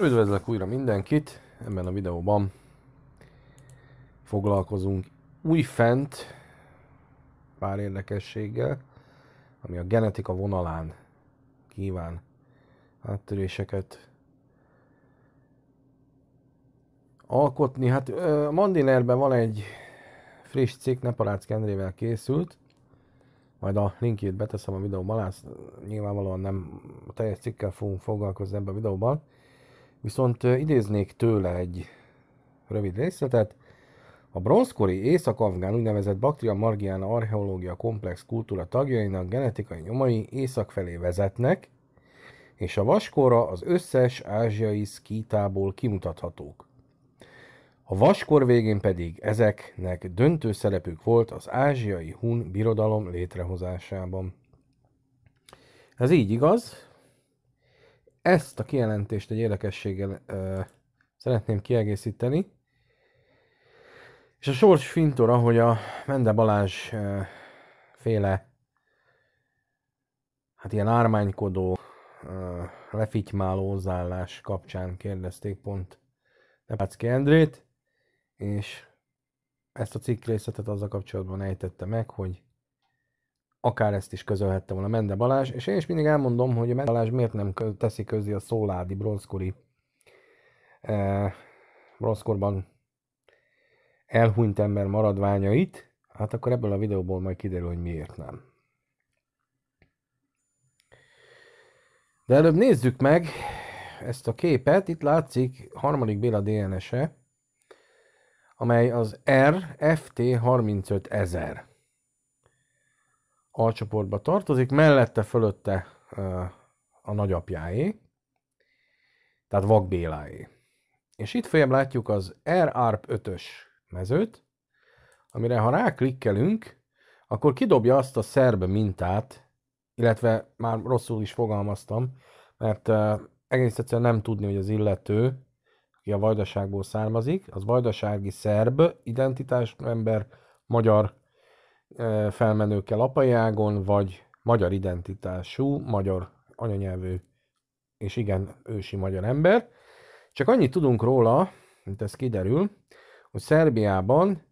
Üdvözlök újra mindenkit, ebben a videóban foglalkozunk újfent pár érdekességgel, ami a genetika vonalán kíván áttöréseket alkotni. Hát a Mandinerben van egy friss cikk, Neparácz Kendrével készült, majd a linkjét beteszem a videóban, Lász nyilvánvalóan nem a teljes cikkkel fogunk foglalkozni ebben a videóban, Viszont idéznék tőle egy rövid részletet. A bronzkori észak-afgán úgynevezett Baktria Margiana archeológia komplex kultúra tagjainak genetikai nyomai észak felé vezetnek, és a vaskora az összes ázsiai szkítából kimutathatók. A vaskor végén pedig ezeknek döntő szerepük volt az ázsiai hun birodalom létrehozásában. Ez így igaz, ezt a kijelentést egy érdekességgel ö, szeretném kiegészíteni. És a Sors Fintor, ahogy a Mende Balázs ö, féle hát ilyen ármánykodó, lefitymáló hozzáállás kapcsán kérdezték pont Nepácki Endrét, és ezt a cikk részletet azzal kapcsolatban ejtette meg, hogy akár ezt is közölhette volna Mende Balázs, és én is mindig elmondom, hogy a Mende Balázs miért nem teszi közé a szóládi bronzkori eh, bronzkorban elhunyt ember maradványait, hát akkor ebből a videóból majd kiderül, hogy miért nem. De előbb nézzük meg ezt a képet. Itt látszik harmadik Béla DNS-e, amely az RFT 35 alcsoportba tartozik, mellette, fölötte a nagyapjáé, tehát Vakbéláé. És itt följebb látjuk az RARP 5-ös mezőt, amire ha ráklikkelünk, akkor kidobja azt a szerb mintát, illetve már rosszul is fogalmaztam, mert egész egyszerűen nem tudni, hogy az illető, aki a vajdaságból származik, az vajdasági szerb identitás ember, magyar felmenőkkel apai ágon, vagy magyar identitású, magyar anyanyelvű, és igen, ősi magyar ember. Csak annyit tudunk róla, mint ez kiderül, hogy Szerbiában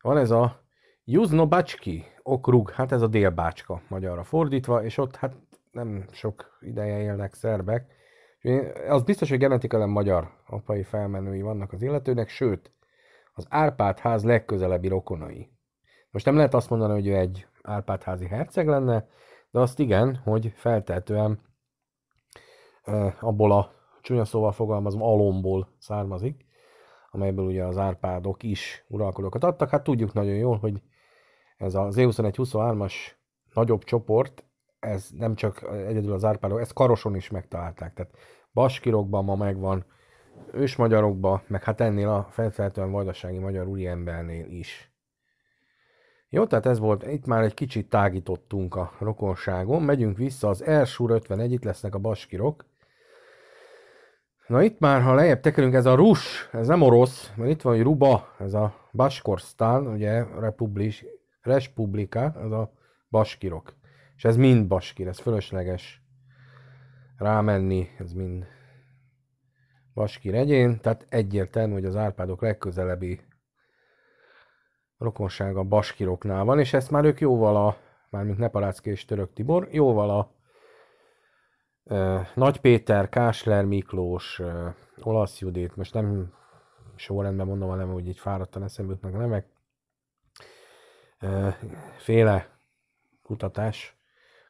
van ez a Juznobacski okrug, hát ez a délbácska magyarra fordítva, és ott hát nem sok ideje élnek szerbek. Az biztos, hogy genetikailag magyar apai felmenői vannak az illetőnek, sőt, az Árpád ház legközelebbi rokonai. Most nem lehet azt mondani, hogy ő egy Árpádházi herceg lenne, de azt igen, hogy feltehetően abból a csúnya szóval fogalmazom, alomból származik, amelyből ugye az Árpádok is uralkodókat adtak. Hát tudjuk nagyon jól, hogy ez az E21-23-as nagyobb csoport, ez nem csak egyedül az Árpádok, ezt Karoson is megtalálták. Tehát Baskirokban ma megvan, ősmagyarokban, meg hát ennél a feltehetően vajdasági magyar úriembernél is. Jó, tehát ez volt, itt már egy kicsit tágítottunk a rokonságon, megyünk vissza, az Elsúr 51, itt lesznek a baskirok. Na itt már, ha lejjebb tekerünk, ez a rus, ez nem orosz, mert itt van, hogy ruba, ez a Baskorsztán, ugye, republis, respublika, ez a baskirok. És ez mind baskir, ez fölösleges rámenni, ez mind baskir egyén, tehát egyértelmű, hogy az Árpádok legközelebbi rokonsága baskiroknál van, és ezt már ők jóval a, mármint Nepalácki és Török Tibor, jóval a e, Nagy Péter, Kásler Miklós, e, Olasz Judit, most nem sorrendben mondom, hanem úgy így fáradtan eszembe jutnak a nevek, e, féle kutatás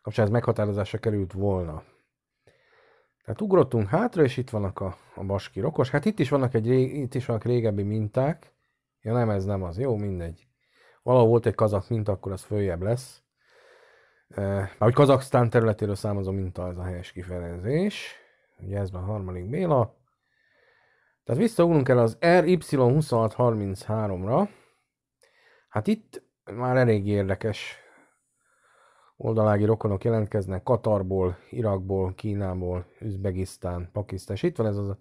kapcsán ez meghatározásra került volna. Tehát ugrottunk hátra, és itt vannak a, a baski rokos. Hát itt is vannak, egy, itt is vannak régebbi minták, Ja nem, ez nem az. Jó, mindegy. Valahol volt egy kazak minta, akkor az följebb lesz. Már hogy Kazaksztán területéről származó minta ez a helyes kifejezés. Ugye ez van a harmadik Béla. Tehát visszaugrunk el az RY2633-ra. Hát itt már elég érdekes oldalági rokonok jelentkeznek Katarból, Irakból, Kínából, Üzbegisztán, Pakisztán. És itt van ez a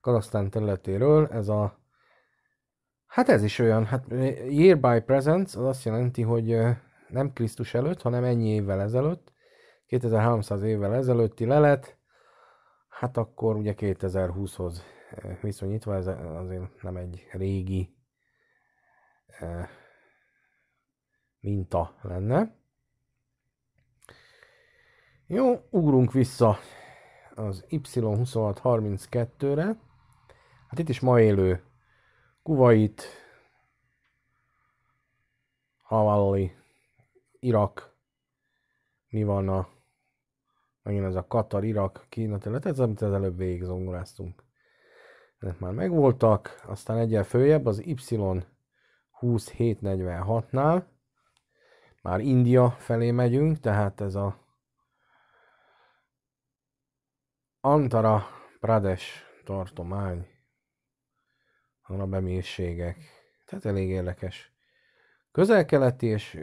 Kazaksztán területéről, ez a Hát ez is olyan, hát year by presence az azt jelenti, hogy nem Krisztus előtt, hanem ennyi évvel ezelőtt, 2300 évvel ezelőtti lelet, hát akkor ugye 2020-hoz viszonyítva, ez azért nem egy régi minta lenne. Jó, ugrunk vissza az Y2632-re. Hát itt is ma élő Kuwait, Havalli, Irak, mi van a, megint ez a Katar, Irak, Kína terület, ez amit az előbb végig zongoráztunk. Ezek már megvoltak, aztán egyen följebb az Y2746-nál, már India felé megyünk, tehát ez a Antara Pradesh tartomány a arabemírségek, tehát elég érdekes. Közel-keleti és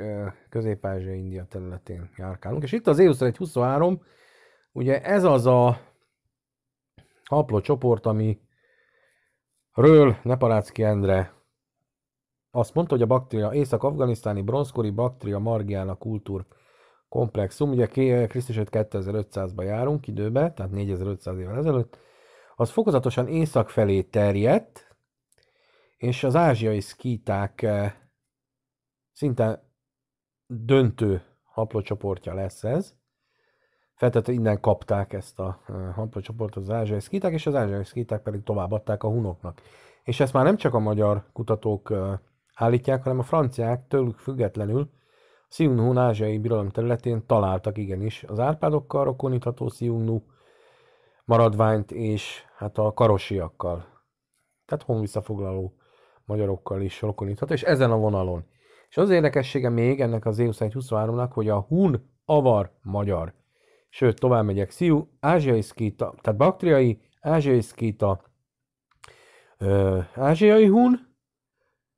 közép India területén járkálunk, és itt az EU 23, ugye ez az a apló csoport, ami Ről Neparácki Endre azt mondta, hogy a baktria észak-afganisztáni bronzkori margián a kultúr komplexum, ugye Krisztus 2500 ba járunk időbe, tehát 4500 évvel ezelőtt, az fokozatosan észak felé terjedt, és az ázsiai szkíták eh, szinte döntő haplocsoportja lesz ez. Feltétlenül innen kapták ezt a eh, haplocsoportot az ázsiai szkíták, és az ázsiai szkíták pedig továbbadták a hunoknak. És ezt már nem csak a magyar kutatók eh, állítják, hanem a franciák tőlük függetlenül Siunhun ázsiai birodalom területén találtak igenis az árpádokkal rokonítható Siunhu maradványt és hát a karosiakkal. Tehát honvisszafoglaló magyarokkal is rokonítható, és ezen a vonalon. És az érdekessége még ennek az EU123-nak, hogy a hun, avar, magyar. Sőt, tovább megyek, sziú, ázsiai szkíta, tehát baktriai, ázsiai szkíta, ö, ázsiai hun,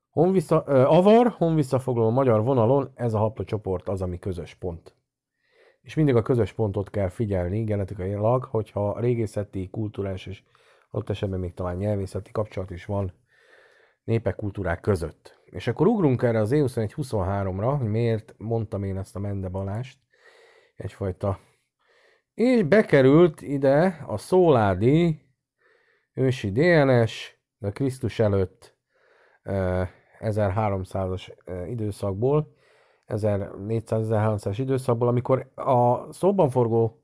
honvissza, ö, avar, honvisszafoglaló magyar vonalon, ez a haplocsoport az, ami közös pont. És mindig a közös pontot kell figyelni genetikailag, hogyha régészeti, kulturális és ott esetben még talán nyelvészeti kapcsolat is van népek, kultúrák között. És akkor ugrunk erre az EU21-23-ra, hogy miért mondtam én ezt a Mende Balást, egyfajta. És bekerült ide a Szóládi ősi DNS, de Krisztus előtt 1300-as időszakból, 1400-1300-as időszakból, amikor a szóban forgó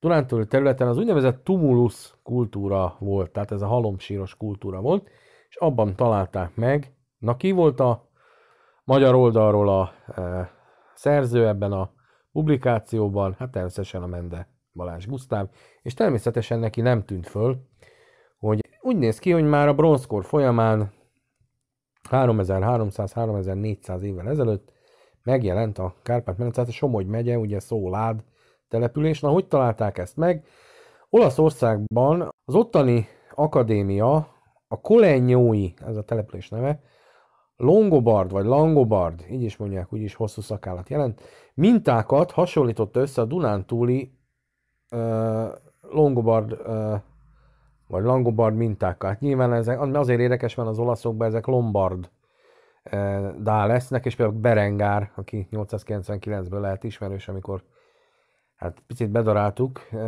Dunántúli területen az úgynevezett tumulus kultúra volt, tehát ez a halomsíros kultúra volt, és abban találták meg, na ki volt a magyar oldalról a e, szerző ebben a publikációban, hát természetesen a Mende Balázs Gusztáv, és természetesen neki nem tűnt föl, hogy úgy néz ki, hogy már a bronzkor folyamán 3300-3400 évvel ezelőtt megjelent a Kárpát-medence, hát a Somogy megye, ugye Szólád település. Na, hogy találták ezt meg? Olaszországban az ottani akadémia a Kolenyói, ez a település neve, Longobard vagy Langobard, így is mondják, úgy is hosszú szakállat jelent, mintákat hasonlította össze a Dunántúli uh, Longobard uh, vagy Langobard mintákat. Hát nyilván ezek, azért érdekes, mert az olaszokban ezek Lombard uh, dá lesznek, és például Berengár, aki 899-ből lehet ismerős, amikor hát picit bedaráltuk, uh,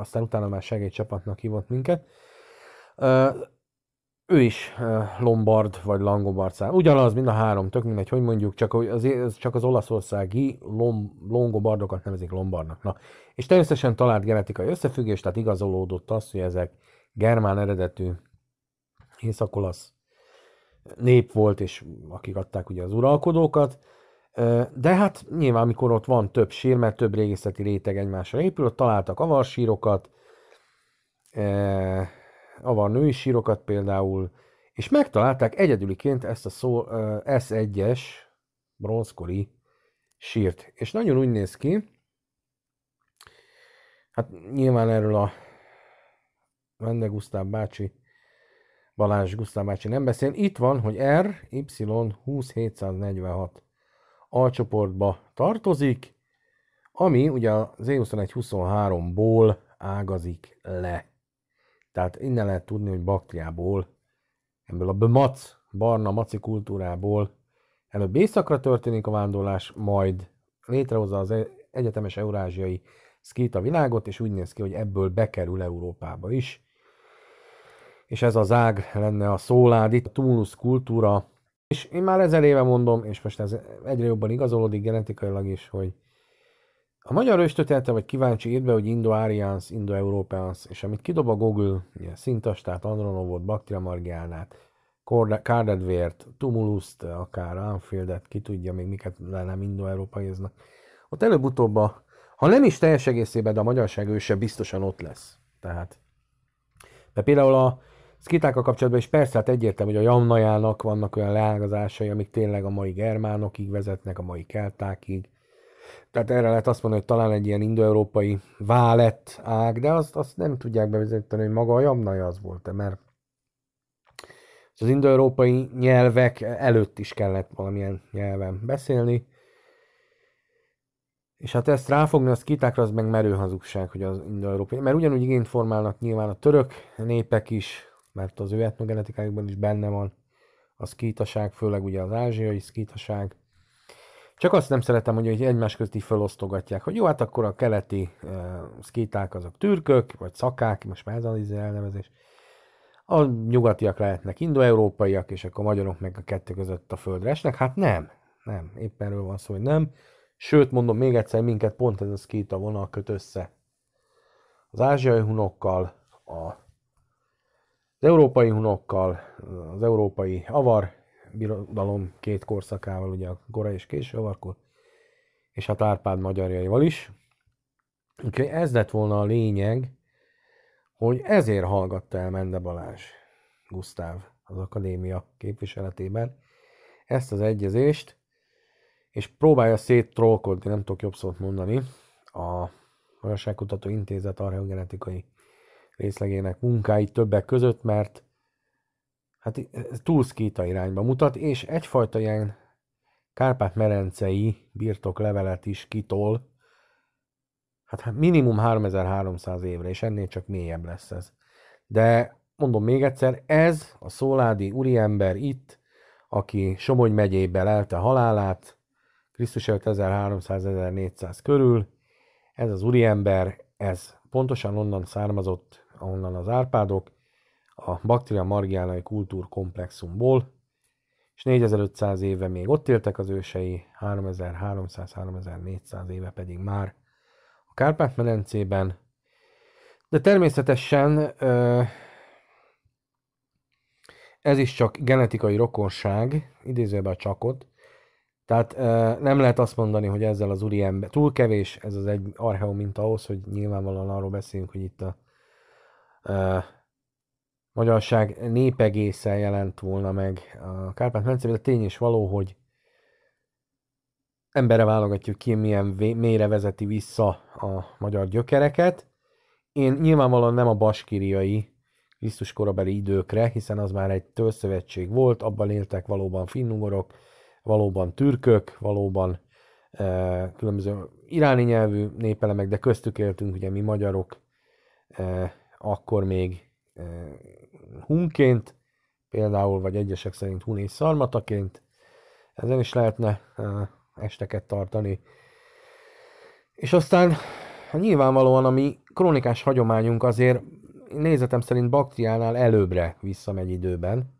aztán utána már segédcsapatnak hívott minket ő is Lombard vagy Langobard szám Ugyanaz, mind a három, tök mindegy, hogy mondjuk, csak az, csak az olaszországi longobardokat nevezik Lombardnak. Na, és természetesen talált genetikai összefüggés, tehát igazolódott az, hogy ezek germán eredetű észak-olasz nép volt, és akik adták ugye az uralkodókat. De hát nyilván, amikor ott van több sír, mert több régészeti réteg egymásra épül, ott találtak avarsírokat, avar női sírokat például, és megtalálták egyedüliként ezt a szó, S1-es bronzkori sírt. És nagyon úgy néz ki, hát nyilván erről a Vende Gusztáv bácsi, Balázs Gusztáv bácsi nem beszél. Itt van, hogy R, Y, 2746 alcsoportba tartozik, ami ugye az E21-23-ból ágazik le. Tehát innen lehet tudni, hogy Baktriából, ebből a bmac, barna maci kultúrából előbb északra történik a vándorlás, majd létrehozza az e- egyetemes eurázsiai szkít a világot, és úgy néz ki, hogy ebből bekerül Európába is. És ez az ág lenne a szóládi, a túlusz kultúra, és én már ezer éve mondom, és most ez egyre jobban igazolódik genetikailag is, hogy a magyar őstötelte vagy kíváncsi írd be, hogy Indo-Arians, Indo-Európeans, és amit kidob a Google, ilyen szintastát, Andronovot, Margiánát, Kárdedvért, Tumuluszt, akár Anfieldet, ki tudja még miket le nem indo-európaiznak. Ott előbb-utóbb, a, ha nem is teljes egészében, de a magyarság őse biztosan ott lesz. Tehát, de például a szkitákkal kapcsolatban is persze, hát egyértelmű, hogy a Jamnajának vannak olyan leágazásai, amik tényleg a mai germánokig vezetnek, a mai keltákig, tehát erre lehet azt mondani, hogy talán egy ilyen indoeurópai válet ág, de azt, azt nem tudják bevezetni, hogy maga a jamnaja az volt-e, mert az indoeurópai nyelvek előtt is kellett valamilyen nyelven beszélni, és hát ezt ráfogni az kitákra, az meg merő hazugság, hogy az indoeurópai, mert ugyanúgy igényt formálnak nyilván a török népek is, mert az ő etnogenetikájukban is benne van a szkítaság, főleg ugye az ázsiai szkítaság, csak azt nem szeretem, hogy egymás közt így felosztogatják, hogy jó, hát akkor a keleti uh, szkíták azok türkök, vagy szakák, most már ez az izé elnevezés. A nyugatiak lehetnek indoeurópaiak, és akkor a magyarok meg a kettő között a földre esnek. Hát nem, nem, éppen erről van szó, hogy nem. Sőt, mondom még egyszer, minket pont ez a szkíta vonal köt össze. Az ázsiai hunokkal, a, az európai hunokkal, az európai avar birodalom két korszakával, ugye a Gora és késő, Késővarkor, és a hát tárpád magyarjaival is. Úgyhogy ez lett volna a lényeg, hogy ezért hallgatta el Mende Balázs, Gusztáv, az akadémia képviseletében ezt az egyezést, és próbálja széttrollkodni, nem tudok jobb szót mondani, a Magyarságkutató Intézet Arheogenetikai részlegének munkái többek között, mert hát e, túl szkíta irányba mutat, és egyfajta ilyen Kárpát-merencei birtoklevelet is kitol, hát, hát minimum 3300 évre, és ennél csak mélyebb lesz ez. De mondom még egyszer, ez a szóládi úriember itt, aki Somogy megyébe lelte halálát, Krisztus előtt 1300-1400 körül, ez az úriember, ez pontosan onnan származott, ahonnan az Árpádok, a baktéria margiánai kultúrkomplexumból, és 4500 éve még ott éltek az ősei, 3300-3400 éve pedig már a Kárpát-medencében, de természetesen ez is csak genetikai rokonság, idézőben a csakot, tehát nem lehet azt mondani, hogy ezzel az ember, túl kevés ez az egy archeó mint ahhoz, hogy nyilvánvalóan arról beszéljünk, hogy itt a magyarság népegészen jelent volna meg a kárpát medencében de tény is való, hogy embere válogatjuk ki, milyen mélyre vezeti vissza a magyar gyökereket. Én nyilvánvalóan nem a baskiriai, Krisztus korabeli időkre, hiszen az már egy tőszövetség volt, abban éltek valóban finnugorok, valóban türkök, valóban e, különböző iráni nyelvű népelemek, de köztük éltünk ugye mi magyarok, e, akkor még Eh, hunként, például, vagy egyesek szerint hun és szarmataként. Ezen is lehetne eh, esteket tartani. És aztán nyilvánvalóan a mi krónikás hagyományunk azért nézetem szerint Baktiánál előbbre visszamegy időben,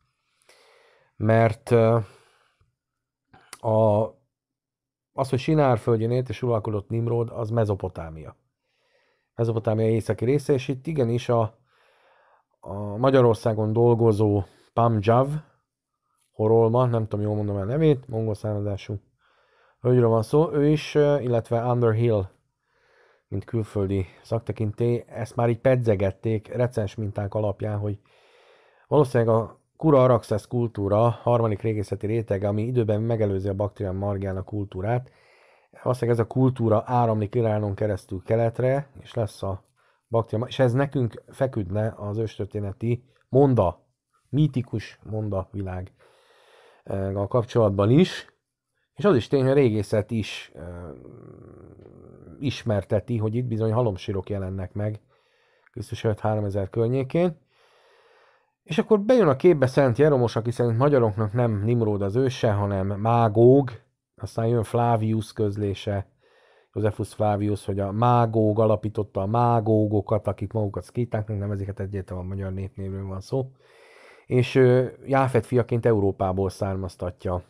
mert eh, a, az, hogy Sinár földjén élt és uralkodott Nimród, az Mezopotámia. Mezopotámia északi része, és itt igenis a, a Magyarországon dolgozó Pamjav, Horolma, nem tudom jól mondom a nevét, mongol származású hölgyről van szó, ő is, illetve Underhill, mint külföldi szaktekinté, ezt már így pedzegették recens minták alapján, hogy valószínűleg a Kura Araxes kultúra, harmadik régészeti réteg, ami időben megelőzi a Baktrian Margiana kultúrát, valószínűleg ez a kultúra áramlik Iránon keresztül keletre, és lesz a Baktia, és ez nekünk feküdne az őstörténeti monda, mítikus monda világ e, a kapcsolatban is, és az is tény, hogy a régészet is ö, e, ismerteti, hogy itt bizony halomsírok jelennek meg Krisztus előtt 3000 környékén. És akkor bejön a képbe Szent Jeromos, aki szerint magyaroknak nem Nimród az őse, hanem Mágóg, aztán jön Flávius közlése, Josephus Flavius, hogy a mágóg alapította a mágógokat, akik magukat szkétáknak nevezik, hát egyértelműen a magyar népnévről van szó. És Jáfet fiaként Európából származtatja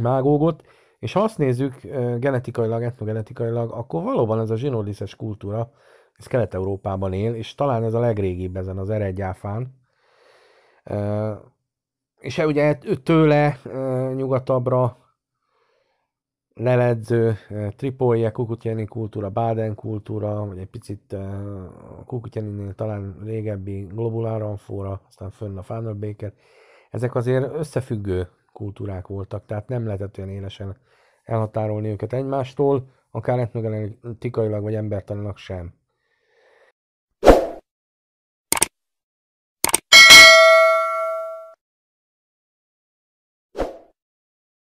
mágógot, és ha azt nézzük genetikailag, etnogenetikailag, akkor valóban ez a zsinódiszes kultúra, ez Kelet-Európában él, és talán ez a legrégibb ezen az eredgyáfán. És ugye tőle nyugatabbra leledző, Tripolje, Kukutyeni kultúra, Báden kultúra, vagy egy picit a talán régebbi globularanfóra, aztán fönn a Fánerbaker. Ezek azért összefüggő kultúrák voltak, tehát nem lehetett olyan élesen elhatárolni őket egymástól, akár etnogenetikailag vagy embertanilag sem.